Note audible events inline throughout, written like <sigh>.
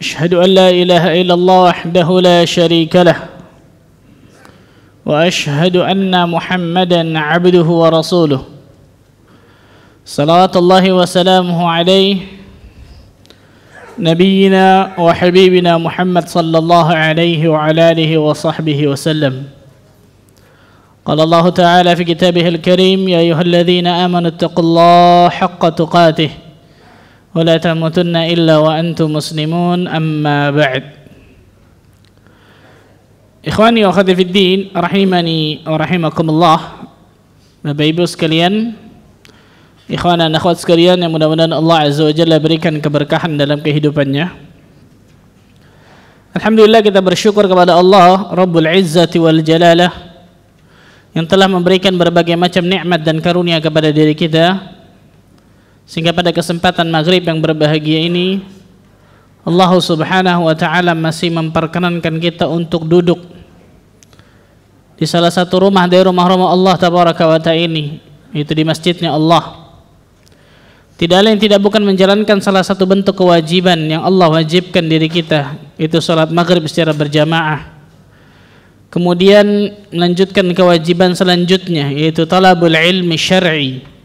أشهد أن لا إله إلا الله وحده لا شريك له وأشهد أن محمدا عبده ورسوله صلوات الله وسلامه عليه نبينا وحبيبنا محمد صلى الله عليه وعلى آله وصحبه وسلم قال الله تعالى في كتابه الكريم يا أيها الذين آمنوا اتقوا الله حق تقاته ولا تموتن إلا وأنتم مسلمون أما بعد Ikhwani wa khadhi fid din rahimani wa Bapak Ibu sekalian Ikhwan dan akhwat sekalian yang mudah-mudahan Allah Azza wa Jalla berikan keberkahan dalam kehidupannya Alhamdulillah kita bersyukur kepada Allah Rabbul Izzati wal Jalalah yang telah memberikan berbagai macam nikmat dan karunia kepada diri kita sehingga pada kesempatan maghrib yang berbahagia ini Allah subhanahu wa ta'ala masih memperkenankan kita untuk duduk di salah satu rumah dari rumah-rumah Allah tabaraka wa ta'ala ini itu di masjidnya Allah tidak lain tidak bukan menjalankan salah satu bentuk kewajiban yang Allah wajibkan diri kita itu salat maghrib secara berjamaah kemudian melanjutkan kewajiban selanjutnya yaitu talabul ilmi syar'i i.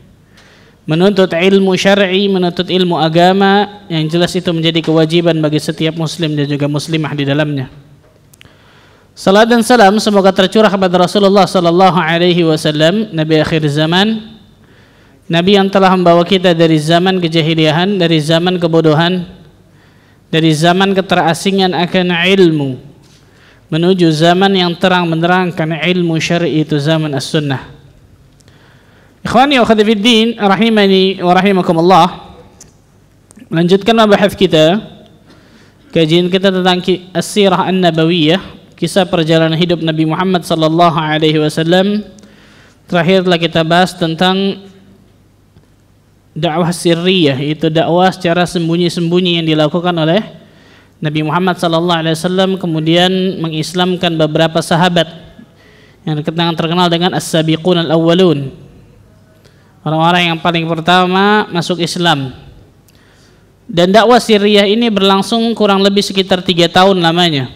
Menuntut ilmu syar'i, menuntut ilmu agama yang jelas itu menjadi kewajiban bagi setiap muslim dan juga muslimah di dalamnya. Salat dan salam semoga tercurah kepada Rasulullah sallallahu alaihi wasallam, nabi akhir zaman, nabi yang telah membawa kita dari zaman kejahiliahan, dari zaman kebodohan, dari zaman keterasingan akan ilmu menuju zaman yang terang menerangkan ilmu syar'i itu zaman as-sunnah. Ikhwani wa khadifiddin rahimani wa rahimakumullah. Melanjutkan mabahas kita. Kajian kita tentang As-Sirah An-Nabawiyah, kisah perjalanan hidup Nabi Muhammad sallallahu alaihi wasallam. Terakhir telah kita bahas tentang dakwah sirriyah, yaitu dakwah secara sembunyi-sembunyi yang dilakukan oleh Nabi Muhammad sallallahu alaihi wasallam kemudian mengislamkan beberapa sahabat yang terkenal dengan as-sabiqun al-awwalun orang-orang yang paling pertama masuk Islam dan dakwah Siriyah ini berlangsung kurang lebih sekitar tiga tahun lamanya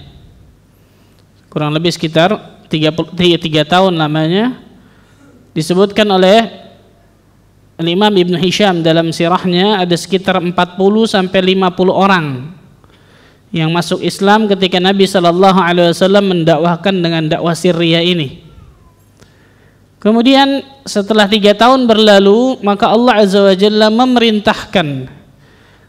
kurang lebih sekitar tiga, tiga tahun lamanya disebutkan oleh Imam Ibn Hisham dalam sirahnya ada sekitar 40 sampai 50 orang yang masuk Islam ketika Nabi Shallallahu Alaihi Wasallam mendakwahkan dengan dakwah Siriyah ini. Kemudian setelah tiga tahun berlalu maka Allah Azza wa Jalla memerintahkan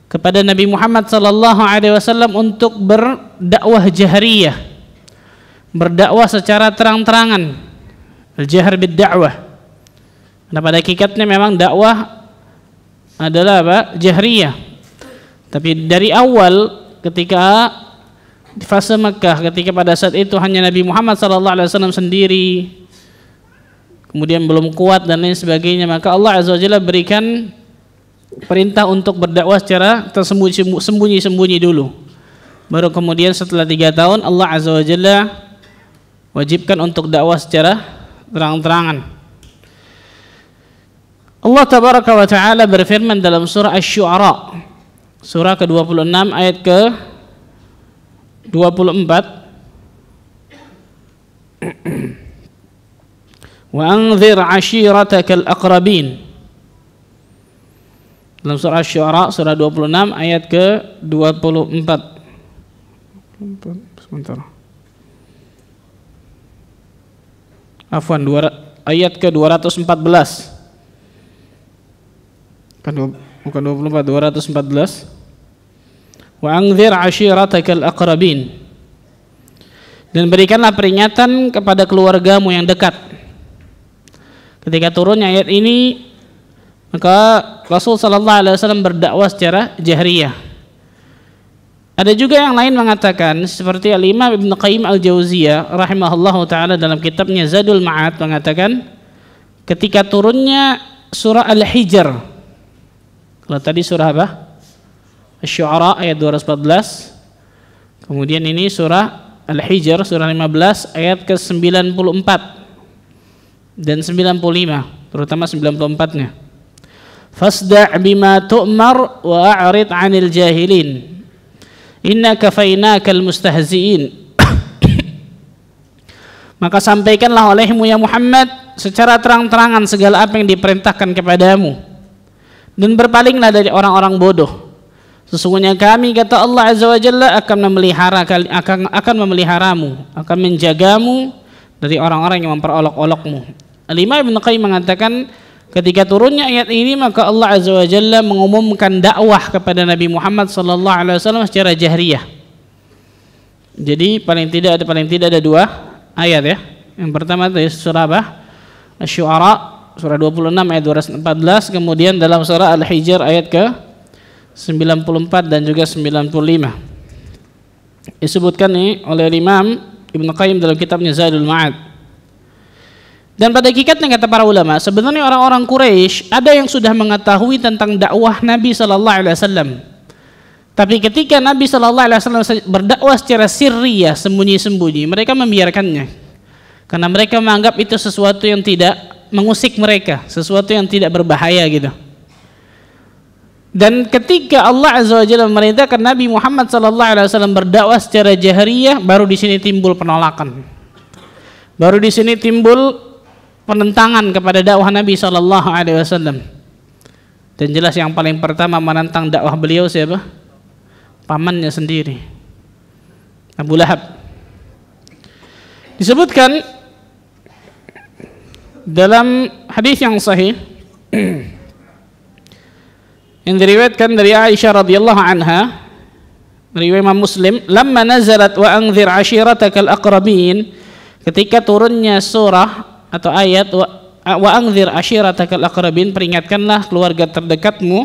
kepada Nabi Muhammad sallallahu alaihi wasallam untuk berdakwah jahriyah berdakwah secara terang-terangan al-jahr bid-da'wah nah pada hakikatnya memang dakwah adalah apa jahriyah tapi dari awal ketika di fase Mekah ketika pada saat itu hanya Nabi Muhammad sallallahu alaihi wasallam sendiri kemudian belum kuat dan lain sebagainya maka Allah azza wajalla berikan perintah untuk berdakwah secara tersembunyi-sembunyi dulu baru kemudian setelah tiga tahun Allah azza wajalla wajibkan untuk dakwah secara terang-terangan Allah tabaraka wa taala berfirman dalam surah asy-syu'ara surah ke-26 ayat ke 24 وأنذر عشيرتك الأقربين dalam surah Syuara surah 26 ayat ke 24 sebentar Afwan dua, ayat ke 214 kan bukan 24 214 wa anzir ashiratakal aqrabin dan berikanlah peringatan kepada keluargamu yang dekat Ketika turunnya ayat ini, maka Rasul sallallahu Alaihi Wasallam berdakwah secara jahriyah. Ada juga yang lain mengatakan seperti Al Imam Ibn Qayyim Al Jauziyah rahimahullahu taala dalam kitabnya Zadul Maat mengatakan ketika turunnya surah Al Hijr. Kalau tadi surah apa? Asy-Syu'ara ayat 214. Kemudian ini surah Al Hijr surah 15 ayat ke-94 dan 95 terutama 94 nya fasda' bima tu'mar wa a'rid 'anil jahilin inna kal mustahzi'in <coughs> maka sampaikanlah olehmu ya Muhammad secara terang-terangan segala apa yang diperintahkan kepadamu dan berpalinglah dari orang-orang bodoh sesungguhnya kami kata Allah azza wa jalla akan memelihara akan akan memeliharamu akan menjagamu dari orang-orang yang memperolok-olokmu Lima Ibnu Ibn Qayyim mengatakan ketika turunnya ayat ini maka Allah Azza wa Jalla mengumumkan dakwah kepada Nabi Muhammad sallallahu alaihi wasallam secara jahriyah. Jadi paling tidak ada paling tidak ada dua ayat ya. Yang pertama dari surah apa? Asy-Syu'ara surah 26 ayat 214 kemudian dalam surah Al-Hijr ayat ke 94 dan juga 95. Disebutkan nih oleh Imam Ibnu Qayyim dalam kitabnya Zaidul Ma'ad. Dan pada hakikatnya kata para ulama, sebenarnya orang-orang Quraisy ada yang sudah mengetahui tentang dakwah Nabi Shallallahu Alaihi Wasallam. Tapi ketika Nabi Shallallahu Alaihi Wasallam berdakwah secara sirriyah, sembunyi-sembunyi, mereka membiarkannya. Karena mereka menganggap itu sesuatu yang tidak mengusik mereka, sesuatu yang tidak berbahaya gitu. Dan ketika Allah Azza wa Jalla memerintahkan Nabi Muhammad sallallahu alaihi wasallam berdakwah secara jahriyah, baru di sini timbul penolakan. Baru di sini timbul penentangan kepada dakwah Nabi Shallallahu Alaihi Wasallam. Dan jelas yang paling pertama menentang dakwah beliau siapa? Pamannya sendiri, Abu Lahab. Disebutkan dalam hadis yang sahih <clears throat> yang diriwayatkan dari Aisyah radhiyallahu anha riwayat Imam Muslim lamma nazalat wa anzir ashiratakal aqrabin ketika turunnya surah atau ayat wa, angzir ashiratakal aqrabin peringatkanlah keluarga terdekatmu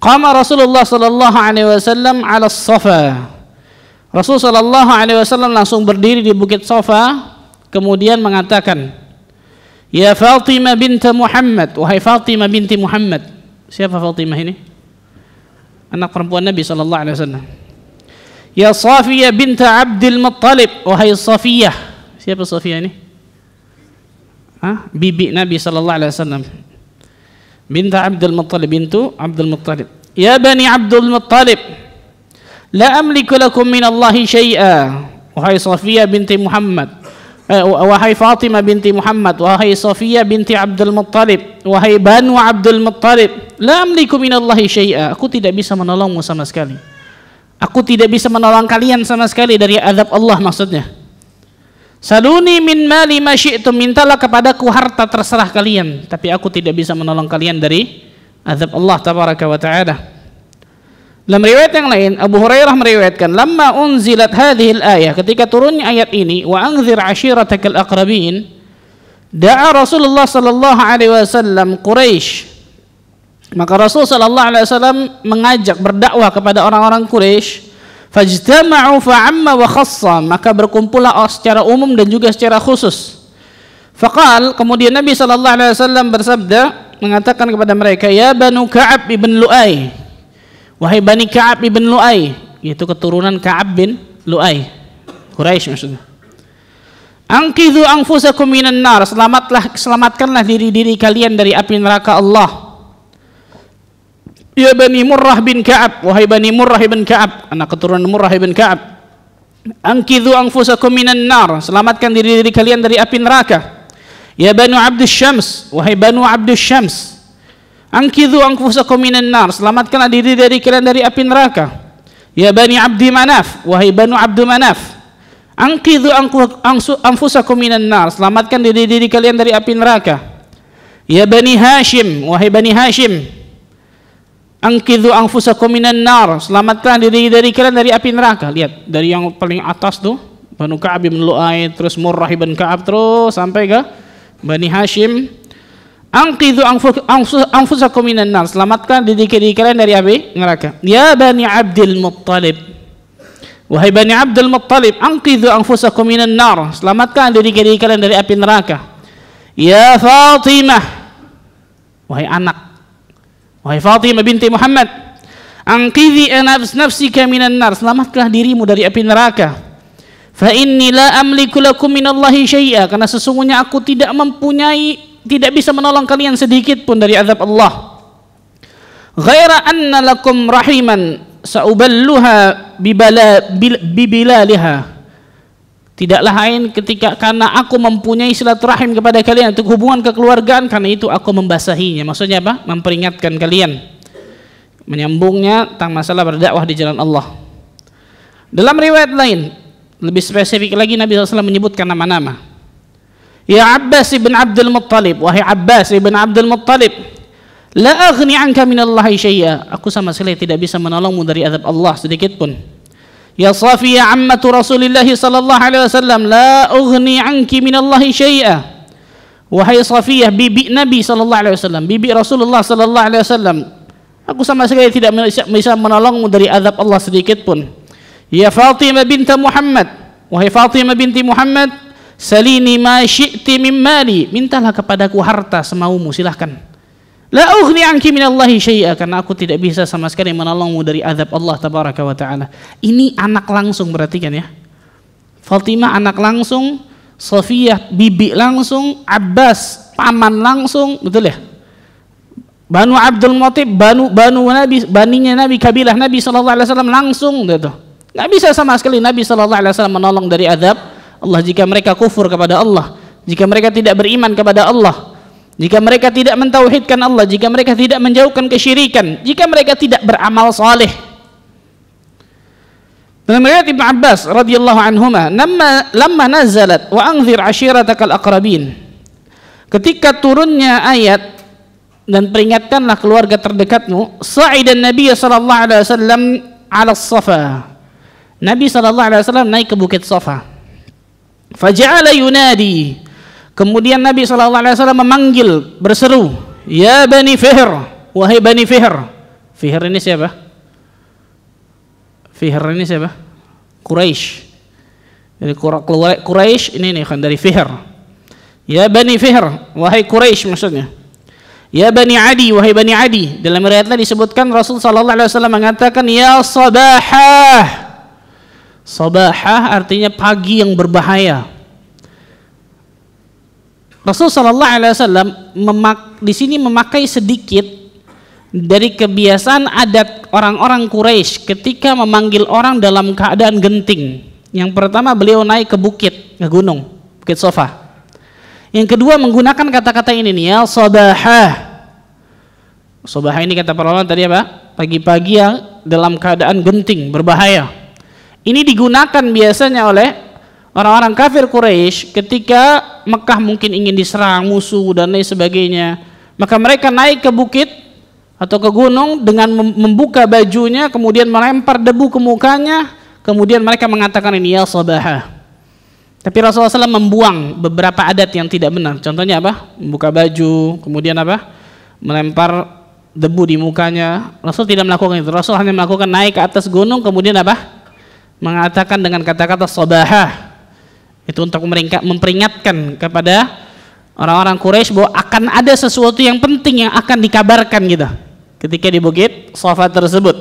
qama Rasulullah sallallahu alaihi wasallam ala safa Rasul sallallahu alaihi wasallam langsung berdiri di bukit Safa kemudian mengatakan Ya Fatima binti Muhammad wahai Fatima binti Muhammad siapa Fatimah ini anak perempuan Nabi sallallahu alaihi wasallam Ya Safiya binti Abdul Muttalib wahai Safiyah siapa Safiyah ini ah, bibi Nabi sallallahu Alaihi Wasallam bint Abdul Muttalib bintu Abdul Muttalib ya bani Abdul Muttalib la amliku lakum min Allahi syai'a wahai Safiya binti Muhammad eh, wahai Fatimah binti Muhammad wahai Safiya binti Abdul Muttalib wahai Banu Abdul Muttalib la amliku min Allahi syai'a aku tidak bisa menolongmu sama sekali aku tidak bisa menolong kalian sama sekali dari azab Allah maksudnya Saluni min mali masyi'tum mintalah kepadaku harta terserah kalian tapi aku tidak bisa menolong kalian dari azab Allah tabaraka wa taala. Dalam riwayat yang lain Abu Hurairah meriwayatkan lamma unzilat hadhil ayah ketika turunnya ayat ini wa anzir ashiratakal aqrabin da'a Rasulullah sallallahu alaihi wasallam Quraisy maka Rasul sallallahu alaihi wasallam mengajak berdakwah kepada orang-orang Quraisy Fajtama'u fa'amma wa khassa. Maka berkumpullah oh, secara umum dan juga secara khusus. Faqal, kemudian Nabi sallallahu alaihi wasallam bersabda mengatakan kepada mereka, "Ya Banu Ka'ab ibn Lu'ai." Wahai Bani Ka'ab ibn Lu'ai, yaitu keturunan Ka'ab bin Lu'ai. Quraisy maksudnya. Angkidhu anfusakum minan nar. Selamatlah selamatkanlah diri-diri kalian dari api neraka Allah. Ya Bani Murrah bin Ka'ab, wahai Bani Murrah bin Ka'ab, anak keturunan Murrah bin Ka'ab. Angkidhu anfusakum minan nar, selamatkan diri diri kalian dari api neraka. Ya bani Abdus Syams, wahai Banu Abdus Syams. Angkidhu anfusakum minan nar, selamatkanlah diri dari kalian dari api neraka. Ya Bani Abdi Manaf, wahai bani Abdu Manaf. Angkidhu anfusakum minan nar, selamatkan diri diri kalian dari api neraka. Ya Bani Hashim, wahai Bani Hashim. Angkidu ang minan nar selamatkan diri dari kalian dari api neraka lihat dari yang paling atas tuh Banu Ka'ab bin Lu'ay terus Murrah bin Ka'ab terus sampai ke Bani Hashim Angkidu ang minan nar selamatkan diri, dari kalian dari api neraka ya Bani Abdul Muttalib wahai Bani Abdul Muttalib angkidu ang minan nar selamatkan diri kalian dari api neraka ya Fatimah wahai anak Wahai Fatimah binti Muhammad, angkidhi nafs nafsika minan nar. Selamatlah dirimu dari api neraka. Fa inni la amliku lakum minallahi syai'a karena sesungguhnya aku tidak mempunyai tidak bisa menolong kalian sedikit pun dari azab Allah. Ghaira anna lakum rahiman sauballuha bibala bibilaliha. Tidaklah lain ketika karena aku mempunyai silaturahim kepada kalian untuk hubungan kekeluargaan karena itu aku membasahinya. Maksudnya apa? Memperingatkan kalian. Menyambungnya tentang masalah berdakwah di jalan Allah. Dalam riwayat lain, lebih spesifik lagi Nabi SAW menyebutkan nama-nama. Ya Abbas ibn Abdul Muttalib, wahai Abbas ibn Abdul Muttalib, la aghni anka minallahi syai'a. Aku sama sekali tidak bisa menolongmu dari azab Allah sedikit pun. Ya Safi ya ammatu Rasulullah sallallahu alaihi wasallam la ughni anki min Allah syai'a. Wahai Safiyah bibi Nabi sallallahu alaihi wasallam, bibi Rasulullah sallallahu alaihi wasallam. Aku sama sekali tidak bisa menolongmu dari azab Allah sedikit pun. Ya Fatimah binti Muhammad, wahai Fatimah binti Muhammad, salini ma syi'ti min Mintalah kepadaku harta semaumu, silahkan. La ughni anki minallahi syai'a karena aku tidak bisa sama sekali menolongmu dari azab Allah tabaraka wa taala. Ini anak langsung berarti kan ya. Fatimah anak langsung, Safiyah bibi langsung, Abbas paman langsung, betul ya? Banu Abdul Mutib, Banu Banu Nabi, baninya Nabi kabilah Nabi sallallahu alaihi wasallam langsung gitu. Enggak bisa sama sekali Nabi sallallahu alaihi wasallam menolong dari azab Allah jika mereka kufur kepada Allah, jika mereka tidak beriman kepada Allah jika mereka tidak mentauhidkan Allah jika mereka tidak menjauhkan kesyirikan jika mereka tidak beramal saleh dalam riwayat Ibn Abbas radhiyallahu anhuma lamma lamma nazalat wa anzir ashiratakal aqrabin ketika turunnya ayat dan peringatkanlah keluarga terdekatmu sa'idan Nabi sallallahu alaihi wasallam ala safa Nabi sallallahu alaihi wasallam naik ke bukit Safa faja'ala yunadi Kemudian Nabi SAW memanggil, berseru, Ya Bani Fihr, wahai Bani Fihr. Fihr ini siapa? Fihr ini siapa? Quraisy. Jadi Quraisy ini nih kan dari Fihr. Ya Bani Fihr, wahai Quraisy maksudnya. Ya Bani Adi, wahai Bani Adi. Dalam riwayatnya disebutkan Rasul sallallahu alaihi wasallam mengatakan ya sabahah. Sabahah artinya pagi yang berbahaya. Rasul Shallallahu Alaihi Wasallam memak di sini memakai sedikit dari kebiasaan adat orang-orang Quraisy ketika memanggil orang dalam keadaan genting. Yang pertama beliau naik ke bukit, ke gunung, bukit sofa. Yang kedua menggunakan kata-kata ini nih ya, sobahah. Sobahah ini kata para tadi apa? Pagi-pagi ya dalam keadaan genting, berbahaya. Ini digunakan biasanya oleh orang-orang kafir Quraisy ketika Mekah mungkin ingin diserang musuh dan lain sebagainya maka mereka naik ke bukit atau ke gunung dengan membuka bajunya kemudian melempar debu ke mukanya kemudian mereka mengatakan ini ya sabaha tapi Rasulullah SAW membuang beberapa adat yang tidak benar contohnya apa membuka baju kemudian apa melempar debu di mukanya Rasul tidak melakukan itu Rasul hanya melakukan naik ke atas gunung kemudian apa mengatakan dengan kata-kata -kata, itu untuk memperingatkan kepada orang-orang Quraisy bahwa akan ada sesuatu yang penting yang akan dikabarkan gitu ketika di bukit Safa tersebut.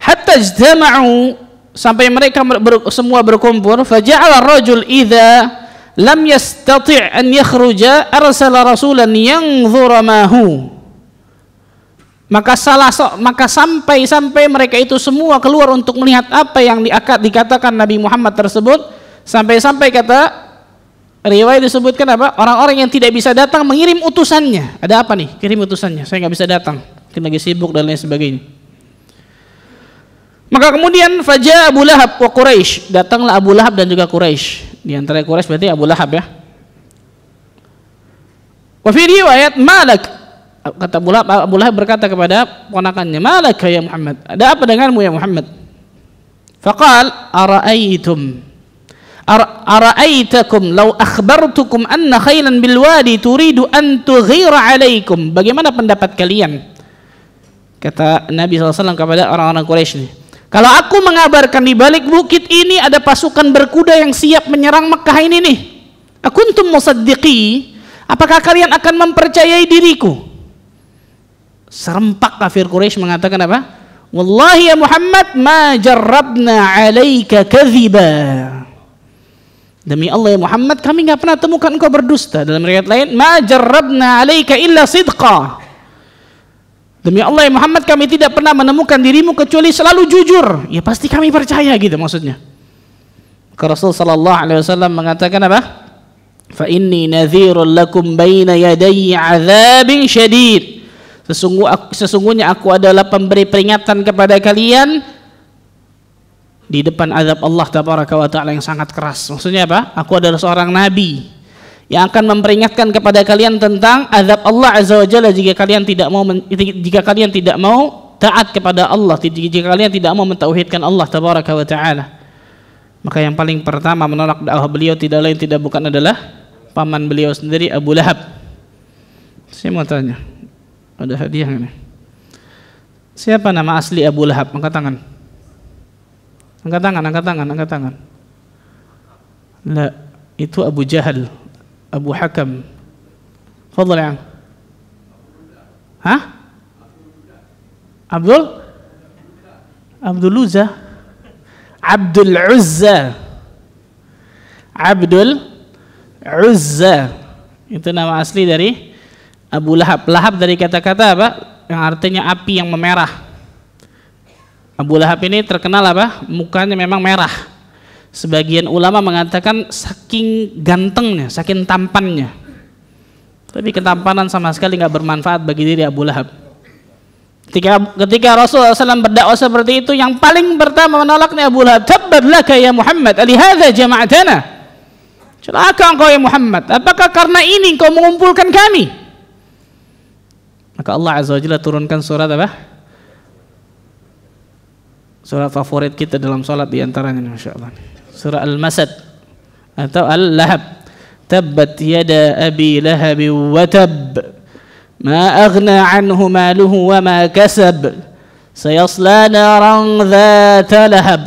Hatta jama'u sampai mereka ber, semua berkumpul faja'ala rajul idza lam yastati' an yakhruja arsala rasulan yanzura ma maka salah so, maka sampai sampai mereka itu semua keluar untuk melihat apa yang diakat dikatakan Nabi Muhammad tersebut Sampai-sampai kata riwayat disebutkan apa? Orang-orang yang tidak bisa datang mengirim utusannya. Ada apa nih? Kirim utusannya. Saya nggak bisa datang. Mungkin lagi sibuk dan lain sebagainya. Maka kemudian fajr Abu Lahab wa Quraisy datanglah Abu Lahab dan juga Quraisy. Di antara Quraisy berarti Abu Lahab ya. Wa fi riwayat malak kata Abu Lahab, Abu Lahab berkata kepada ponakannya, "Malak ya Muhammad? Ada apa denganmu ya Muhammad?" Faqal ara'aitum Ara'aitakum law akhbartukum anna khailan bil wadi turidu an tughira alaikum. Bagaimana pendapat kalian? Kata Nabi SAW kepada orang-orang Quraisy. Kalau aku mengabarkan di balik bukit ini ada pasukan berkuda yang siap menyerang Mekah ini nih. Akuntum musaddiqi, apakah kalian akan mempercayai diriku? Serempak kafir Quraisy mengatakan apa? Wallahi ya Muhammad ma jarrabna alaika kadhiba. Demi Allah ya Muhammad, kami nggak pernah temukan engkau berdusta. Dalam riwayat lain, ma jarrabna alaika illa sidqa. Demi Allah ya Muhammad, kami tidak pernah menemukan dirimu kecuali selalu jujur. Ya pasti kami percaya gitu maksudnya. Ke Rasul sallallahu alaihi wasallam mengatakan apa? Fa inni nadhirul lakum baina yadayya 'adzabin syadid. Sesungguh, sesungguhnya aku adalah pemberi peringatan kepada kalian di depan azab Allah tabaraka wa taala yang sangat keras. Maksudnya apa? Aku adalah seorang nabi yang akan memperingatkan kepada kalian tentang azab Allah azza wa jalla jika kalian tidak mau jika kalian tidak mau taat kepada Allah, jika kalian tidak mau mentauhidkan Allah tabaraka wa taala. Maka yang paling pertama menolak dakwah beliau tidak lain tidak bukan adalah paman beliau sendiri Abu Lahab. Saya mau tanya, ada hadiah ini. Siapa nama asli Abu Lahab? Angkat tangan. Angkat tangan, angkat tangan, angkat tangan. La, itu Abu Jahal, Abu Hakam. Fadhal yang. Hah? Abdul? Abdul Uzza. Abdul Uzza. Abdul Uzza. Itu nama asli dari Abu Lahab. Lahab dari kata-kata apa? Yang artinya api yang memerah Abu Lahab ini terkenal apa? Mukanya memang merah. Sebagian ulama mengatakan saking gantengnya, saking tampannya. Tapi ketampanan sama sekali nggak bermanfaat bagi diri Abu Lahab. Ketika, ketika Rasulullah SAW berdakwah seperti itu, yang paling pertama menolaknya Abu Lahab, tabbat laka ya Muhammad, alihada jama'atana. Celaka engkau ya Muhammad, apakah karena ini engkau mengumpulkan kami? Maka Allah Azza wa Jalla turunkan surat apa? Surat favorit kita dalam sholat diantaranya Masya Allah. Surah Al-Masad atau Al-Lahab. Tabbat yada abi lahab wa tab. Ma aghna anhu maluhu wa ma kasab. Sayasla naran dhata lahab.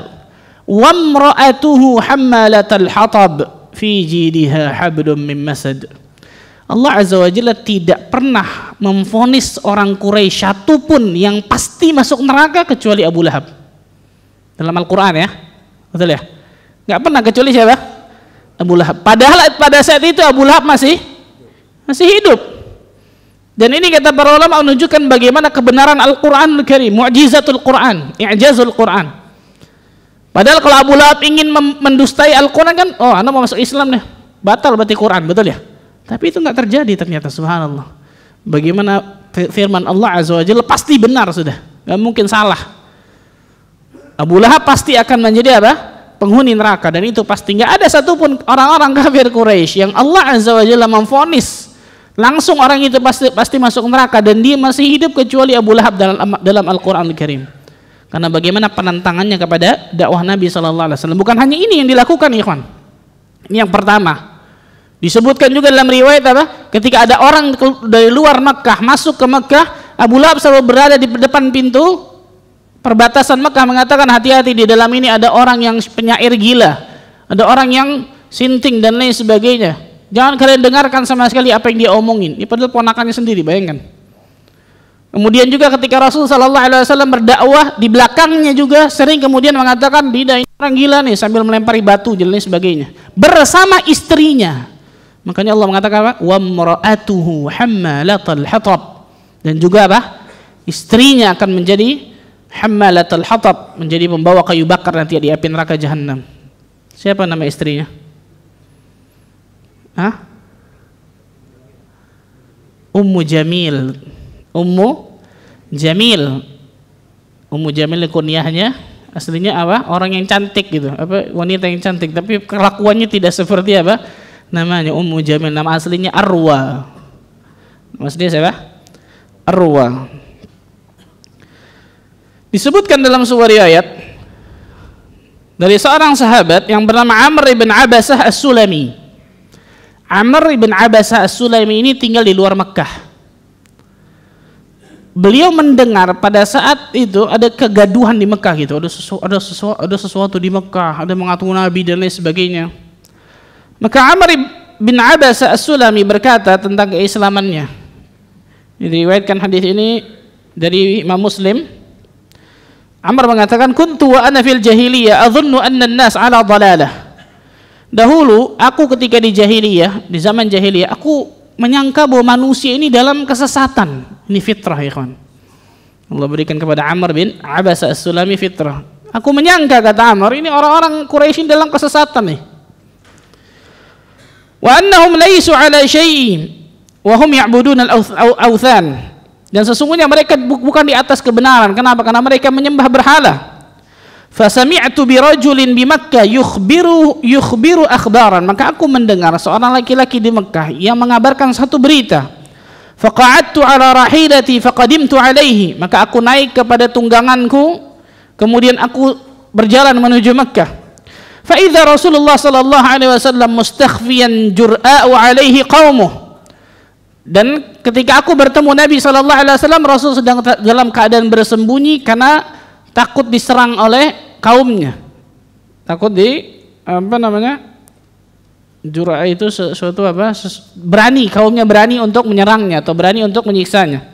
Wa amra'atuhu hammalatal hatab. Fi jidiha hablum min masad. Allah Azza wa Jalla tidak pernah memfonis orang Quraisy satu pun yang pasti masuk neraka kecuali Abu Lahab dalam Al-Quran ya betul ya nggak pernah kecuali siapa Abu Lahab padahal pada saat itu Abu Lahab masih masih hidup dan ini kata para ulama menunjukkan bagaimana kebenaran Al-Quran Al-Karim mu'jizatul Quran i'jazul Quran padahal kalau Abu Lahab ingin mendustai Al-Quran kan oh anda mau masuk Islam nih batal berarti Quran betul ya tapi itu nggak terjadi ternyata subhanallah bagaimana firman Allah azza wajalla pasti benar sudah nggak mungkin salah Abu Lahab pasti akan menjadi apa? penghuni neraka dan itu pasti nggak ada satupun orang-orang kafir Quraisy yang Allah azza wajalla memfonis langsung orang itu pasti pasti masuk neraka dan dia masih hidup kecuali Abu Lahab dalam dalam Al-Qur'an Al-Karim. Karena bagaimana penentangannya kepada dakwah Nabi saw. Bukan hanya ini yang dilakukan, ikhwan. Ini yang pertama. Disebutkan juga dalam riwayat apa? Ketika ada orang dari luar Mekah masuk ke Mekah, Abu Lahab selalu berada di depan pintu perbatasan Mekah mengatakan hati-hati di dalam ini ada orang yang penyair gila, ada orang yang sinting dan lain sebagainya. Jangan kalian dengarkan sama sekali apa yang dia omongin. Ini padahal ponakannya sendiri, bayangkan. Kemudian juga ketika Rasul Shallallahu Alaihi Wasallam berdakwah di belakangnya juga sering kemudian mengatakan tidak ini orang gila nih sambil melempari batu dan lain sebagainya bersama istrinya. Makanya Allah mengatakan apa? Wamraatuhu hammalatal hatab dan juga apa? Istrinya akan menjadi Hammalatul Hatab menjadi pembawa kayu bakar nanti di api neraka jahanam. Siapa nama istrinya? Hah? Ummu Jamil. Ummu Jamil. Ummu Jamil kunyahnya aslinya apa? Orang yang cantik gitu. Apa wanita yang cantik tapi kelakuannya tidak seperti apa? Namanya Ummu Jamil. Nama aslinya Arwa. Maksudnya siapa? Arwa. Disebutkan dalam sebuah riwayat dari seorang sahabat yang bernama Amr ibn Abbasah As-Sulami. Amr ibn Abbasah As-Sulami ini tinggal di luar Mekah. Beliau mendengar pada saat itu ada kegaduhan di Mekah gitu, ada sesuatu, ada sesuatu, ada sesuatu di Mekah, ada mengatur Nabi dan lain sebagainya. Maka Amr bin Abbas As-Sulami berkata tentang keislamannya. Diriwayatkan hadis ini dari Imam Muslim Amr mengatakan kuntu wa ana fil jahiliyah adhunnu anna an-nas ala dalalah. Dahulu aku ketika di jahiliyah, di zaman jahiliyah, aku menyangka bahwa manusia ini dalam kesesatan. Ini fitrah, ya, kawan. Allah berikan kepada Amr bin Abbas as-Sulami fitrah. Aku menyangka kata Amr, ini orang-orang Quraisy dalam kesesatan nih. Wa annahum laysu ala syai'in wa hum ya'budun al-awthan. Dan sesungguhnya mereka bukan di atas kebenaran. Kenapa? Karena mereka menyembah berhala. Fasami'tu bi rajulin bi Makkah yukhbiru yukhbiru akhbaran. Maka aku mendengar seorang laki-laki di Mekah yang mengabarkan satu berita. Faqa'adtu ala rahilati faqadimtu alaihi. Maka aku naik kepada tungganganku kemudian aku berjalan menuju Mekah. Fa Rasulullah sallallahu alaihi wasallam mustakhfiyan jur'au alaihi qaumuh dan ketika aku bertemu Nabi Shallallahu Alaihi Wasallam, Rasul sedang dalam keadaan bersembunyi karena takut diserang oleh kaumnya, takut di apa namanya jura itu sesuatu apa berani kaumnya berani untuk menyerangnya atau berani untuk menyiksanya.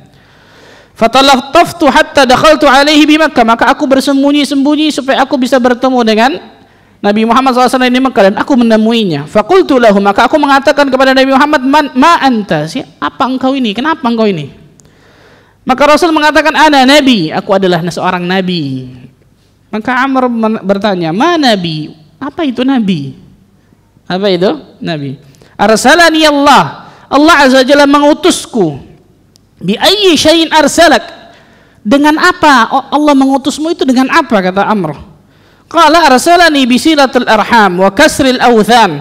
Fatalaftaftu hatta dakhaltu alaihi bimakka maka aku bersembunyi-sembunyi supaya aku bisa bertemu dengan Nabi Muhammad SAW ini Mekah dan aku menemuinya. Fakultu lahu maka aku mengatakan kepada Nabi Muhammad man ma anta si, apa engkau ini? Kenapa engkau ini? Maka Rasul mengatakan ana nabi, aku adalah seorang nabi. Maka Amr bertanya, "Ma nabi? Apa itu nabi?" Apa itu? Nabi. Arsalani Allah. Allah Azza Jalla mengutusku. Bi ayyi syai'in arsalak? Dengan apa? Oh, Allah mengutusmu itu dengan apa kata Amr? قال أرسلني بسيرة الأرحام وكسر الأوثان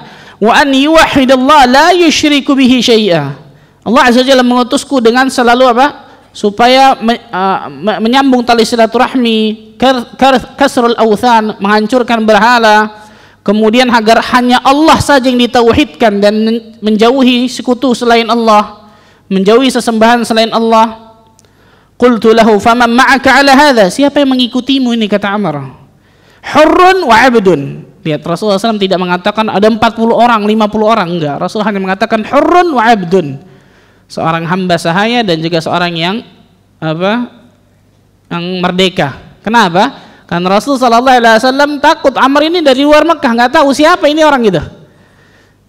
وأن يوحد الله لا يشرك به شيئا الله Allah Azza Jalla mengutusku dengan selalu apa? supaya me, uh, menyambung tali silaturahmi kasrul awthan menghancurkan berhala kemudian agar hanya Allah saja yang ditauhidkan dan menjauhi sekutu selain Allah menjauhi sesembahan selain Allah qultu lahu faman ma'aka ala hadha siapa yang mengikutimu ini kata Amr hurun wa abdun. Lihat Rasulullah SAW tidak mengatakan ada 40 orang, 50 orang enggak. Rasulullah hanya mengatakan Hurun wa abdun. Seorang hamba sahaya dan juga seorang yang apa? yang merdeka. Kenapa? Karena Rasul Shallallahu Alaihi Wasallam takut Amr ini dari luar Mekah nggak tahu siapa ini orang gitu.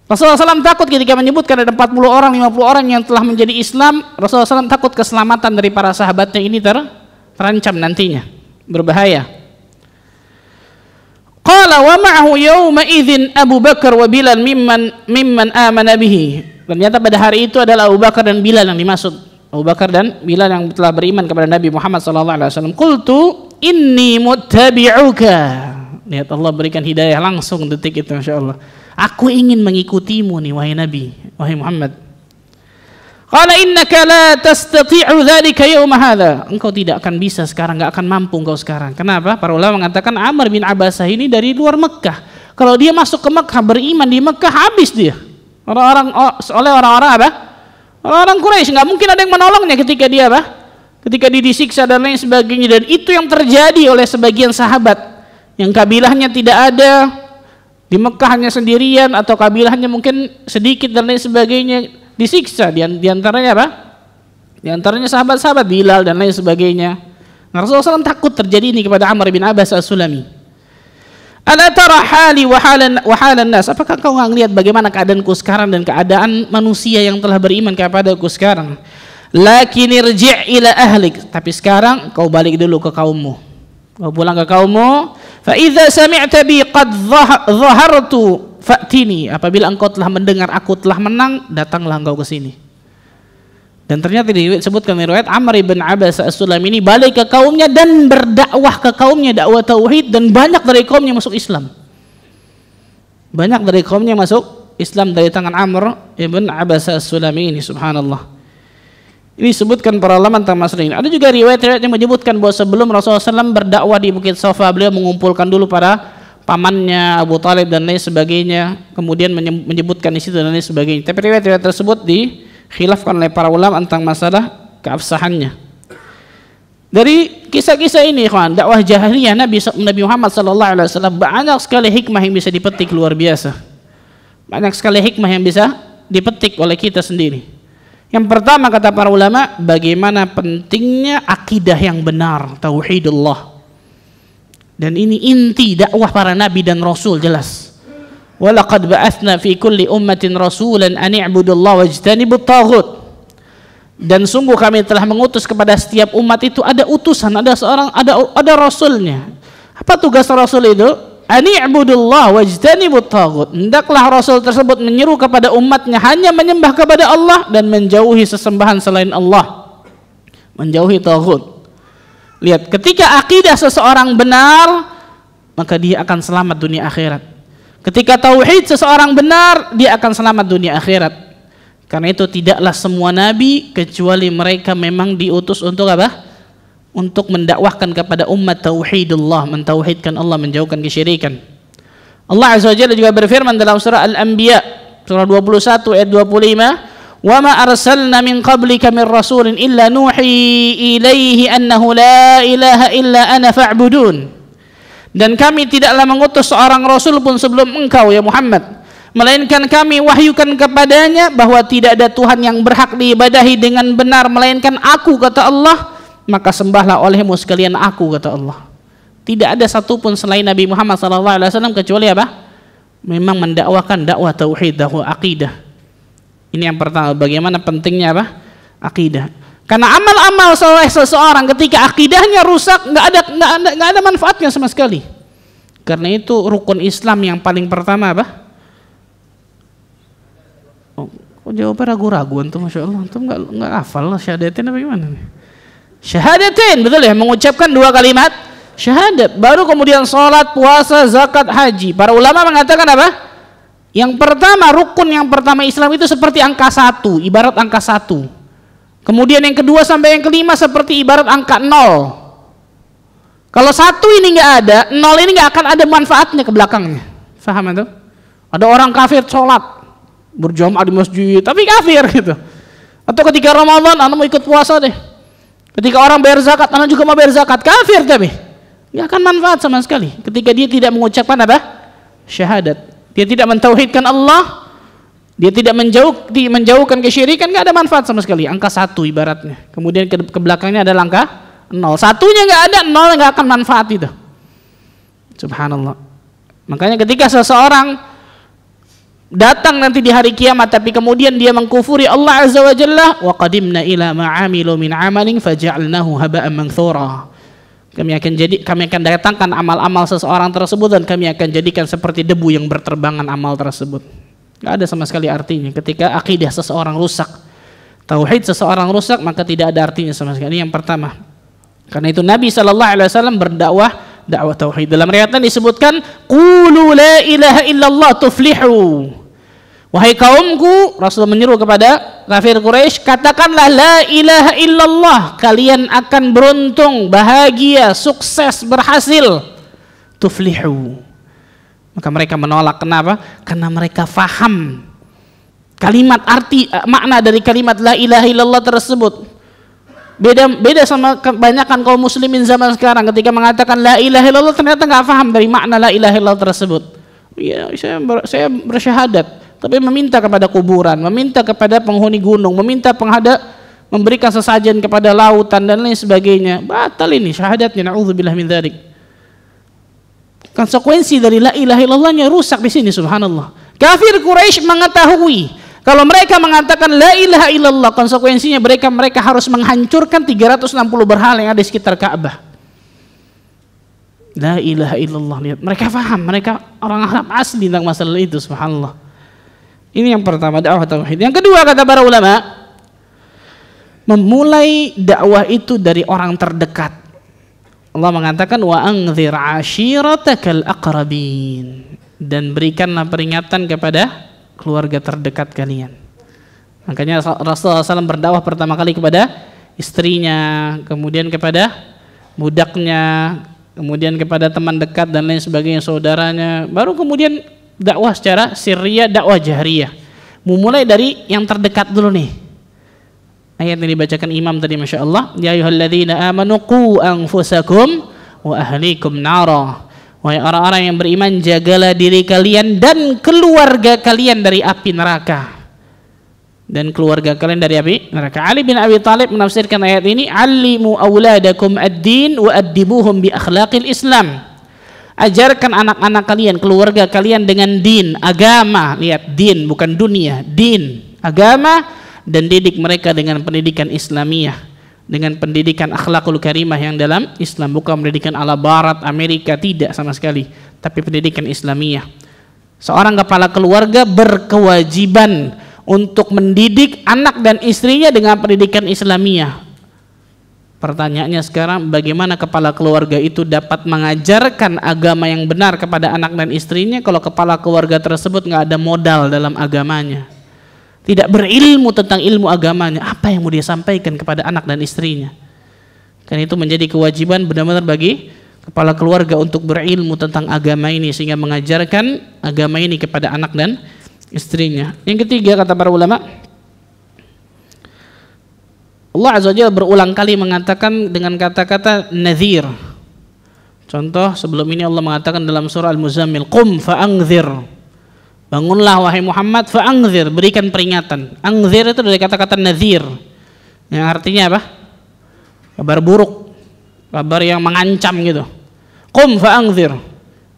Rasulullah SAW takut ketika menyebutkan ada 40 orang, 50 orang yang telah menjadi Islam. Rasulullah SAW takut keselamatan dari para sahabatnya ini ter terancam nantinya, berbahaya qala wa ma'ahu yawma idzin Abu Bakar wa Bilal mimman mimman amana bihi. Ternyata pada hari itu adalah Abu Bakar dan Bilal yang dimaksud. Abu Bakar dan Bilal yang telah beriman kepada Nabi Muhammad sallallahu alaihi wasallam. Qultu inni muttabi'uka. Lihat Allah berikan hidayah langsung detik itu masyaallah. Allah Aku ingin mengikutimu nih wahai Nabi, wahai Muhammad. Qala innaka la tastati'u dzalika kayu hadza. Engkau tidak akan bisa sekarang, enggak akan mampu engkau sekarang. Kenapa? Para ulama mengatakan Amr bin Abbasah ini dari luar Mekah. Kalau dia masuk ke Mekah beriman di Mekah habis dia. Orang-orang oleh orang-orang apa? Orang-orang Quraisy nggak mungkin ada yang menolongnya ketika dia apa? Ketika dia disiksa dan lain sebagainya dan itu yang terjadi oleh sebagian sahabat yang kabilahnya tidak ada di Mekah hanya sendirian atau kabilahnya mungkin sedikit dan lain sebagainya disiksa diantaranya apa diantaranya sahabat-sahabat Bilal dan lain sebagainya nah, Rasulullah SAW takut terjadi ini kepada Amr bin Abbas al-Sulami ala tara hali wa halan nas apakah kau nggak lihat bagaimana keadaanku sekarang dan keadaan manusia yang telah beriman kepadaku sekarang lakin irji' ila ahlik tapi sekarang kau balik dulu ke kaummu kau pulang ke kaummu fa idza sami'ta bi qad dhahartu Fa'tini, apabila engkau telah mendengar aku telah menang, datanglah engkau ke sini. Dan ternyata disebutkan di riwayat Amr ibn Abbas as-Sulam ini balik ke kaumnya dan berdakwah ke kaumnya dakwah tauhid dan banyak dari kaumnya masuk Islam. Banyak dari kaumnya masuk Islam dari tangan Amr ibn Abbas as-Sulam ini subhanallah. Ini disebutkan para ulama tentang masalah ini. Ada juga riwayat-riwayat yang menyebutkan bahwa sebelum Rasulullah SAW berdakwah di Bukit Sofa, beliau mengumpulkan dulu para pamannya Abu Talib dan lain sebagainya kemudian menyebutkan di situ dan lain sebagainya tapi riwayat-riwayat tersebut dikhilafkan oleh para ulama tentang masalah keabsahannya dari kisah-kisah ini kawan dakwah jahiliyah Nabi Nabi Muhammad sallallahu alaihi wasallam banyak sekali hikmah yang bisa dipetik luar biasa banyak sekali hikmah yang bisa dipetik oleh kita sendiri yang pertama kata para ulama bagaimana pentingnya akidah yang benar tauhidullah dan ini inti dakwah para nabi dan rasul jelas. Walaqad ba'athna fi kulli ummatin rasulan an i'budullaha wajtanibut taghut. Dan sungguh kami telah mengutus kepada setiap umat itu ada utusan, ada seorang ada ada rasulnya. Apa tugas rasul itu? Ani'budullah wajtanibut taghut. Hendaklah rasul tersebut menyeru kepada umatnya hanya menyembah kepada Allah dan menjauhi sesembahan selain Allah. Menjauhi taghut. Lihat, ketika akidah seseorang benar, maka dia akan selamat dunia akhirat. Ketika tauhid seseorang benar, dia akan selamat dunia akhirat. Karena itu tidaklah semua nabi kecuali mereka memang diutus untuk apa? Untuk mendakwahkan kepada umat tauhidullah, mentauhidkan Allah, menjauhkan kesyirikan. Allah Azza wa Jalla juga berfirman dalam surah Al-Anbiya surah 21 ayat 25 وما أرسلنا من قبلك من رسول إلا illa إليه أنه لا إله إلا أنا فاعبدون dan kami tidaklah mengutus seorang rasul pun sebelum engkau ya Muhammad melainkan kami wahyukan kepadanya bahwa tidak ada Tuhan yang berhak diibadahi dengan benar melainkan aku kata Allah maka sembahlah olehmu sekalian aku kata Allah tidak ada satupun selain Nabi Muhammad SAW kecuali apa memang mendakwakan dakwah tauhid dakwah aqidah ini yang pertama, bagaimana pentingnya apa? Akidah. Karena amal-amal soleh seseorang ketika akidahnya rusak, nggak ada nggak ada nggak ada manfaatnya sama sekali. Karena itu rukun Islam yang paling pertama apa? Oh, kok jawabnya ragu-ragu antum masya Allah antum nggak nggak hafal lah syahadatin apa gimana nih? Syahadatin betul ya mengucapkan dua kalimat syahadat baru kemudian sholat puasa zakat haji para ulama mengatakan apa yang pertama rukun yang pertama Islam itu seperti angka satu, ibarat angka satu. Kemudian yang kedua sampai yang kelima seperti ibarat angka nol. Kalau satu ini nggak ada, nol ini nggak akan ada manfaatnya ke belakangnya. Faham itu? Ada orang kafir sholat berjamaah di masjid, tapi kafir gitu. Atau ketika Ramadan, anak mau ikut puasa deh. Ketika orang bayar zakat, anak juga mau bayar zakat, kafir tapi nggak akan manfaat sama sekali. Ketika dia tidak mengucapkan apa? Syahadat dia tidak mentauhidkan Allah dia tidak menjauh di, menjauhkan kesyirikan nggak ada manfaat sama sekali angka satu ibaratnya kemudian ke, ke belakangnya ada langkah nol satunya nggak ada nol nggak akan manfaat itu subhanallah makanya ketika seseorang datang nanti di hari kiamat tapi kemudian dia mengkufuri Allah azza wa jalla wa qadimna ila ma'amilu min amalin faja'alnahu haba'an manthura kami akan jadi kami akan datangkan amal-amal seseorang tersebut dan kami akan jadikan seperti debu yang berterbangan amal tersebut. Gak ada sama sekali artinya ketika akidah seseorang rusak. Tauhid seseorang rusak maka tidak ada artinya sama sekali. Ini yang pertama. Karena itu Nabi Shallallahu alaihi wasallam berdakwah dakwah tauhid. Dalam riwayatnya disebutkan qulu ilaha illallah tuflihu. Wahai kaumku, Rasul menyeru kepada kafir Quraisy, katakanlah la ilaha illallah, kalian akan beruntung, bahagia, sukses, berhasil. Tuflihu. Maka mereka menolak kenapa? Karena mereka faham kalimat arti eh, makna dari kalimat la ilaha illallah tersebut. Beda beda sama kebanyakan kaum muslimin zaman sekarang ketika mengatakan la ilaha illallah ternyata nggak faham dari makna la ilaha illallah tersebut. Ya, saya ber, saya bersyahadat tapi meminta kepada kuburan, meminta kepada penghuni gunung, meminta penghadap, memberikan sesajen kepada lautan dan lain sebagainya. Batal ini syahadatnya naudzubillah min dzalik. Konsekuensi dari la ilaha illallahnya rusak di sini subhanallah. Kafir Quraisy mengetahui kalau mereka mengatakan la ilaha illallah, konsekuensinya mereka mereka harus menghancurkan 360 berhala yang ada di sekitar Ka'bah. La ilaha illallah lihat. Mereka faham, mereka orang Arab asli tentang masalah itu subhanallah. Ini yang pertama dakwah tauhid. Yang kedua kata para ulama, memulai dakwah itu dari orang terdekat. Allah mengatakan wa anzir ashiratakal aqrabin dan berikanlah peringatan kepada keluarga terdekat kalian. Makanya Rasulullah SAW berdakwah pertama kali kepada istrinya, kemudian kepada budaknya, kemudian kepada teman dekat dan lain sebagainya saudaranya, baru kemudian dakwah secara sirriyah, dakwah jahriyah. Memulai dari yang terdekat dulu nih. Ayat yang dibacakan imam tadi Masya Allah. Ya ayuhalladzina amanu ku anfusakum wa ahlikum nara. Wahai orang-orang yang beriman, jagalah diri kalian dan keluarga kalian dari api neraka. Dan keluarga kalian dari api neraka. Ali bin Abi Thalib menafsirkan ayat ini, "Alimu awladakum ad-din wa ad-dibuhum bi akhlaqil Islam." ajarkan anak-anak kalian, keluarga kalian dengan din, agama. Lihat, din bukan dunia, din, agama dan didik mereka dengan pendidikan Islamiah, dengan pendidikan akhlakul karimah yang dalam Islam, bukan pendidikan ala barat Amerika tidak sama sekali, tapi pendidikan Islamiah. Seorang kepala keluarga berkewajiban untuk mendidik anak dan istrinya dengan pendidikan Islamiah. Pertanyaannya sekarang bagaimana kepala keluarga itu dapat mengajarkan agama yang benar kepada anak dan istrinya kalau kepala keluarga tersebut nggak ada modal dalam agamanya. Tidak berilmu tentang ilmu agamanya. Apa yang mau dia sampaikan kepada anak dan istrinya? Kan itu menjadi kewajiban benar-benar bagi kepala keluarga untuk berilmu tentang agama ini sehingga mengajarkan agama ini kepada anak dan istrinya. Yang ketiga kata para ulama, Allah Azza Jalla berulang kali mengatakan dengan kata-kata nadhir. Contoh sebelum ini Allah mengatakan dalam surah Al-Muzammil, "Qum fa'angzir." Bangunlah wahai Muhammad fa'angzir, berikan peringatan. Angzir itu dari kata-kata nadhir. Yang artinya apa? Kabar buruk, kabar yang mengancam gitu. Qum fa'angzir.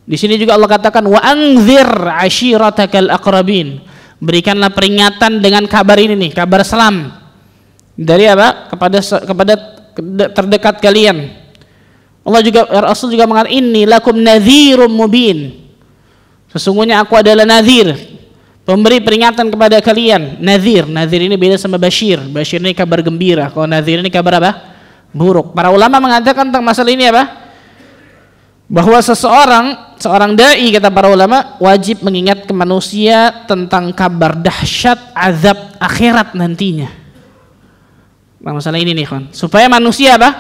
Di sini juga Allah katakan wa anzir ashiratakal aqrabin. Berikanlah peringatan dengan kabar ini nih, kabar selam dari apa kepada kepada terdekat kalian Allah juga Rasul juga mengatakan ini lakum nadhirum mubin sesungguhnya aku adalah nadhir pemberi peringatan kepada kalian nadhir nadhir ini beda sama bashir bashir ini kabar gembira kalau nadhir ini kabar apa buruk para ulama mengatakan tentang masalah ini apa bahwa seseorang seorang dai kata para ulama wajib mengingat ke manusia tentang kabar dahsyat azab akhirat nantinya Nah, masalah ini nih, kan Supaya manusia apa?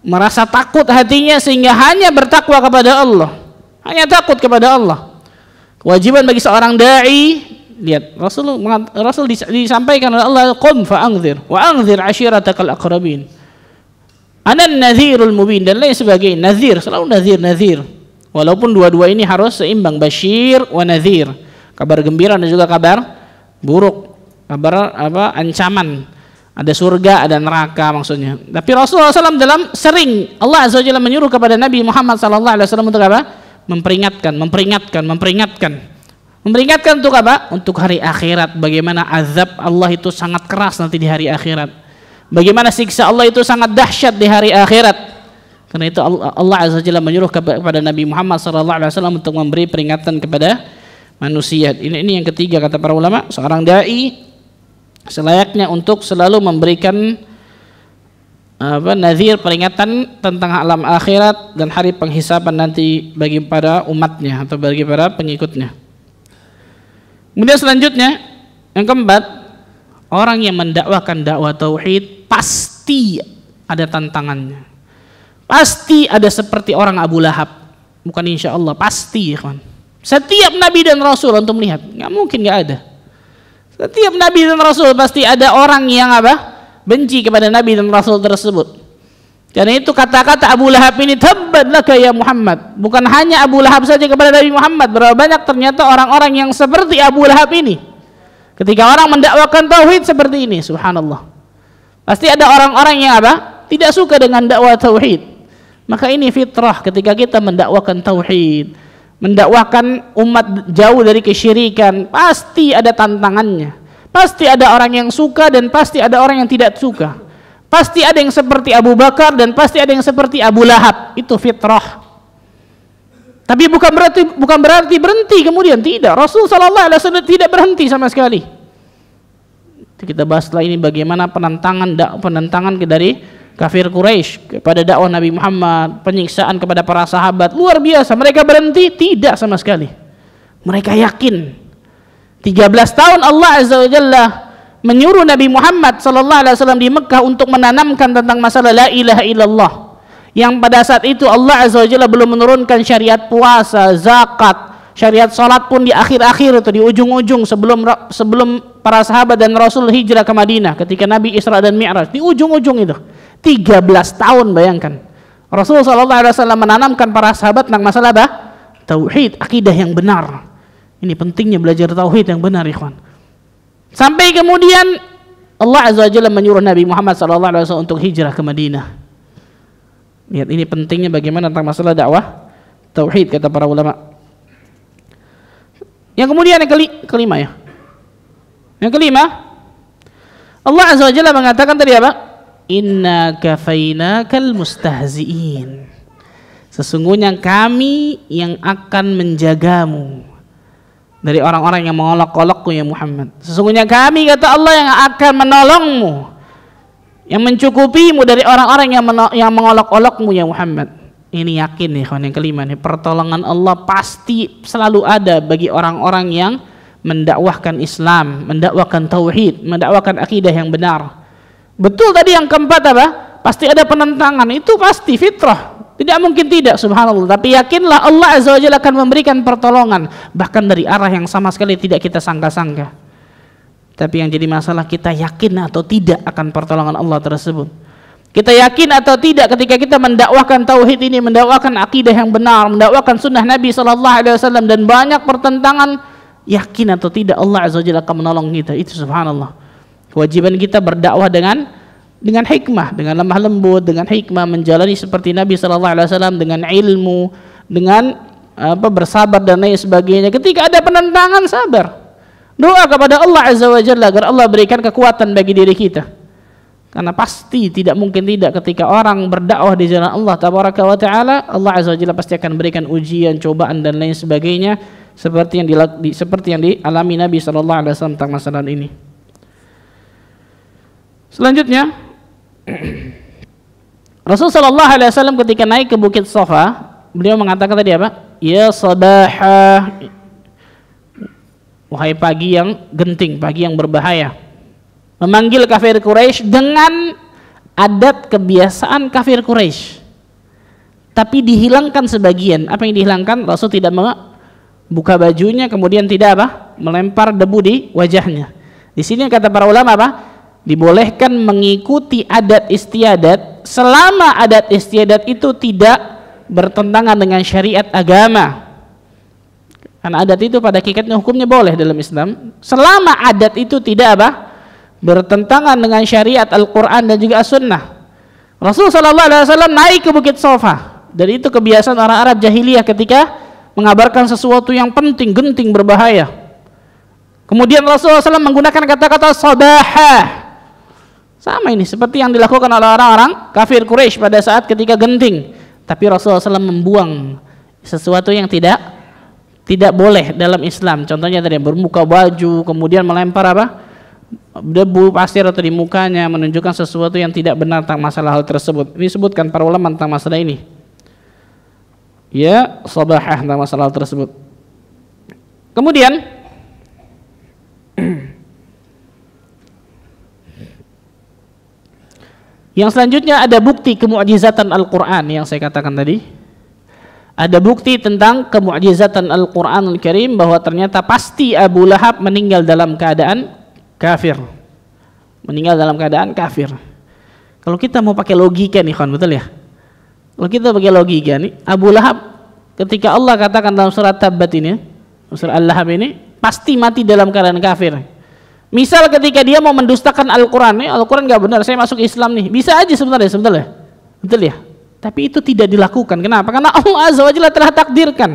Merasa takut hatinya sehingga hanya bertakwa kepada Allah. Hanya takut kepada Allah. Kewajiban bagi seorang dai lihat Rasul Rasul disampaikan oleh Allah qum fa'anzir wa anzir ashiratakal aqrabin. Ana nazirul mubin dan lain sebagainya. Nazir selalu nazir nazir. Walaupun dua-dua ini harus seimbang basyir wa nazir. Kabar gembira dan juga kabar buruk, kabar apa ancaman ada surga, ada neraka maksudnya. Tapi Rasulullah SAW dalam sering Allah Azza Jalla menyuruh kepada Nabi Muhammad SAW untuk apa? Memperingatkan, memperingatkan, memperingatkan, memperingatkan untuk apa? Untuk hari akhirat. Bagaimana azab Allah itu sangat keras nanti di hari akhirat. Bagaimana siksa Allah itu sangat dahsyat di hari akhirat. Karena itu Allah Azza Jalla menyuruh kepada Nabi Muhammad SAW untuk memberi peringatan kepada manusia. Ini, ini yang ketiga kata para ulama. Seorang dai selayaknya untuk selalu memberikan apa nazir peringatan tentang alam akhirat dan hari penghisapan nanti bagi para umatnya atau bagi para pengikutnya. Kemudian selanjutnya yang keempat, orang yang mendakwakan dakwah tauhid pasti ada tantangannya. Pasti ada seperti orang Abu Lahab. Bukan insya Allah, pasti ya kawan. Setiap nabi dan rasul untuk melihat, nggak mungkin nggak ada. Setiap nabi dan rasul pasti ada orang yang apa? Benci kepada nabi dan rasul tersebut. Karena itu kata-kata Abu Lahab ini tabat laka ya Muhammad. Bukan hanya Abu Lahab saja kepada Nabi Muhammad, berapa banyak ternyata orang-orang yang seperti Abu Lahab ini. Ketika orang mendakwakan tauhid seperti ini, subhanallah. Pasti ada orang-orang yang apa? Tidak suka dengan dakwah tauhid. Maka ini fitrah ketika kita mendakwakan tauhid. Mendakwakan umat jauh dari kesyirikan pasti ada tantangannya pasti ada orang yang suka dan pasti ada orang yang tidak suka pasti ada yang seperti Abu Bakar dan pasti ada yang seperti Abu Lahab itu fitrah tapi bukan berarti bukan berarti berhenti kemudian tidak Rasul Shallallahu Alaihi Wasallam tidak berhenti sama sekali kita bahaslah ini bagaimana penentangan penentangan dari kafir Quraisy kepada dakwah Nabi Muhammad, penyiksaan kepada para sahabat luar biasa. Mereka berhenti tidak sama sekali. Mereka yakin 13 tahun Allah Azza wa Jalla menyuruh Nabi Muhammad sallallahu alaihi wasallam di Mekah untuk menanamkan tentang masalah la ilaha illallah. Yang pada saat itu Allah Azza wa Jalla belum menurunkan syariat puasa, zakat, syariat salat pun di akhir-akhir itu di ujung-ujung sebelum sebelum para sahabat dan Rasul hijrah ke Madinah ketika Nabi Isra dan Mi'raj di ujung-ujung itu 13 tahun bayangkan. Rasulullah SAW menanamkan para sahabat tentang masalah apa? Tauhid, akidah yang benar. Ini pentingnya belajar tauhid yang benar, ikhwan. Sampai kemudian Allah azza Jalla menyuruh Nabi Muhammad SAW untuk hijrah ke Madinah. Lihat ini pentingnya bagaimana tentang masalah dakwah tauhid kata para ulama. Yang kemudian yang keli, kelima ya. Yang kelima Allah azza Jalla mengatakan tadi apa? Inna kafaina kal mustahziin. Sesungguhnya kami yang akan menjagamu dari orang-orang yang mengolok-olokku ya Muhammad. Sesungguhnya kami kata Allah yang akan menolongmu, yang mencukupimu dari orang-orang yang, yang mengolok-olokmu ya Muhammad. Ini yakin nih kawan yang kelima nih pertolongan Allah pasti selalu ada bagi orang-orang yang mendakwahkan Islam, mendakwahkan tauhid, mendakwahkan akidah yang benar Betul tadi yang keempat apa? Pasti ada penentangan, itu pasti fitrah. Tidak mungkin tidak subhanallah, tapi yakinlah Allah Azza wa Jalla akan memberikan pertolongan bahkan dari arah yang sama sekali tidak kita sangka-sangka. Tapi yang jadi masalah kita yakin atau tidak akan pertolongan Allah tersebut. Kita yakin atau tidak ketika kita mendakwahkan tauhid ini, mendakwahkan akidah yang benar, mendakwahkan sunnah Nabi Shallallahu Alaihi Wasallam dan banyak pertentangan, yakin atau tidak Allah Azza wa Jalla akan menolong kita. Itu subhanallah. Kewajiban kita berdakwah dengan dengan hikmah, dengan lemah lembut, dengan hikmah menjalani seperti Nabi Shallallahu Alaihi Wasallam dengan ilmu, dengan apa bersabar dan lain sebagainya. Ketika ada penentangan sabar, doa kepada Allah Azza wa Jalla agar Allah berikan kekuatan bagi diri kita. Karena pasti tidak mungkin tidak ketika orang berdakwah di jalan Allah Tabaraka wa taala, Allah Azza wa Jalla pasti akan berikan ujian, cobaan dan lain sebagainya seperti yang di, seperti yang dialami Nabi sallallahu alaihi wasallam tentang masalah ini. Selanjutnya Rasul Shallallahu Alaihi Wasallam ketika naik ke Bukit Sofa, beliau mengatakan tadi apa? Ya sabah, wahai pagi yang genting, pagi yang berbahaya. Memanggil kafir Quraisy dengan adat kebiasaan kafir Quraisy. Tapi dihilangkan sebagian. Apa yang dihilangkan? Rasul tidak membuka bajunya, kemudian tidak apa? Melempar debu di wajahnya. Di sini kata para ulama apa? dibolehkan mengikuti adat istiadat selama adat istiadat itu tidak bertentangan dengan syariat agama karena adat itu pada kikatnya hukumnya boleh dalam Islam selama adat itu tidak apa bertentangan dengan syariat Al-Quran dan juga As-Sunnah Rasulullah SAW naik ke Bukit Sofa dan itu kebiasaan orang Arab jahiliyah ketika mengabarkan sesuatu yang penting, genting, berbahaya kemudian Rasulullah SAW menggunakan kata-kata sabahah sama ini seperti yang dilakukan oleh orang-orang kafir Quraisy pada saat ketika genting. Tapi Rasulullah SAW membuang sesuatu yang tidak tidak boleh dalam Islam. Contohnya tadi bermuka baju, kemudian melempar apa? debu pasir atau di mukanya menunjukkan sesuatu yang tidak benar tentang masalah hal tersebut. Ini disebutkan para ulama tentang masalah ini. Ya, sabahah tentang masalah hal tersebut. Kemudian Yang selanjutnya ada bukti kemu'jizatan Al-Quran yang saya katakan tadi. Ada bukti tentang kemu'jizatan Al-Quran Al-Karim bahwa ternyata pasti Abu Lahab meninggal dalam keadaan kafir. Meninggal dalam keadaan kafir. Kalau kita mau pakai logika nih kawan, betul ya? Kalau kita pakai logika nih, Abu Lahab ketika Allah katakan dalam surat Tabat ini, surat Al-Lahab ini, pasti mati dalam keadaan kafir Misal ketika dia mau mendustakan Al-Quran, eh, Al-Quran gak benar, saya masuk Islam nih. Bisa aja sebenarnya, sebenarnya. Betul ya? Tapi itu tidak dilakukan. Kenapa? Karena Allah Azza wa Jalla telah takdirkan.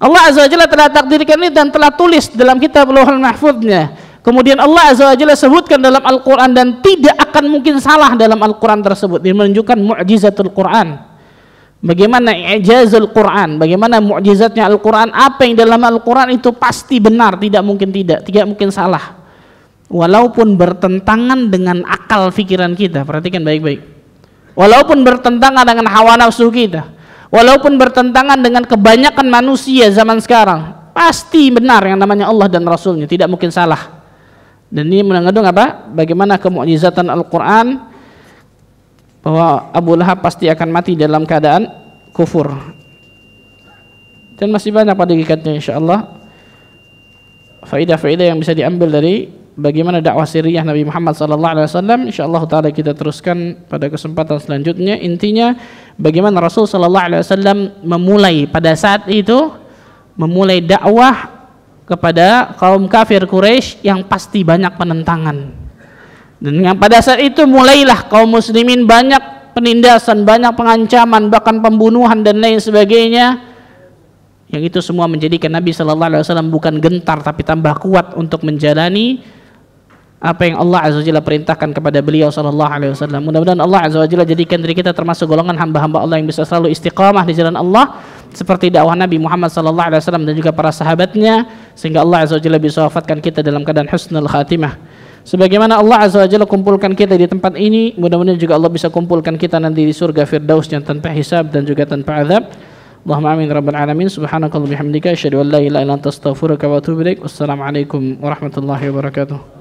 Allah Azza wa Jalla telah takdirkan ini dan telah tulis dalam kitab Luhul Mahfudnya. Kemudian Allah Azza wa Jalla sebutkan dalam Al-Quran dan tidak akan mungkin salah dalam Al-Quran tersebut. Dia menunjukkan mu'jizatul Quran. Bagaimana ijazul Quran, bagaimana mukjizatnya Al-Quran, apa yang dalam Al-Quran itu pasti benar, tidak mungkin tidak, tidak mungkin salah. Walaupun bertentangan dengan akal pikiran kita, perhatikan baik-baik. Walaupun bertentangan dengan hawa nafsu kita, walaupun bertentangan dengan kebanyakan manusia zaman sekarang, pasti benar yang namanya Allah dan Rasulnya, tidak mungkin salah. Dan ini mengandung apa? Bagaimana kemukjizatan Al-Quran, bahwa Abu Lahab pasti akan mati dalam keadaan kufur dan masih banyak pada Insya Allah faidah-faidah yang bisa diambil dari bagaimana dakwah siriyah Nabi Muhammad SAW. Insya Allah taala kita teruskan pada kesempatan selanjutnya intinya bagaimana Rasul SAW memulai pada saat itu memulai dakwah kepada kaum kafir Quraisy yang pasti banyak penentangan dan yang pada saat itu mulailah kaum muslimin banyak penindasan, banyak pengancaman, bahkan pembunuhan dan lain sebagainya. Yang itu semua menjadikan Nabi Shallallahu Alaihi Wasallam bukan gentar tapi tambah kuat untuk menjalani apa yang Allah Azza Jalla perintahkan kepada beliau sallallahu alaihi wasallam. Mudah-mudahan Allah Azza Jalla jadikan diri kita termasuk golongan hamba-hamba Allah yang bisa selalu istiqamah di jalan Allah seperti dakwah Nabi Muhammad sallallahu alaihi wasallam dan juga para sahabatnya sehingga Allah Azza Jalla bisa wafatkan kita dalam keadaan husnul khatimah. Sebagaimana Allah Azza wa Jalla kumpulkan kita di tempat ini, mudah-mudahan juga Allah bisa kumpulkan kita nanti di surga Firdaus yang tanpa hisab dan juga tanpa azab. Allahumma amin rabbal alamin. Subhanakallahumma bihamdika asyhadu an la ilaha illa anta astaghfiruka wa atubu ilaik. Wassalamualaikum warahmatullahi wabarakatuh.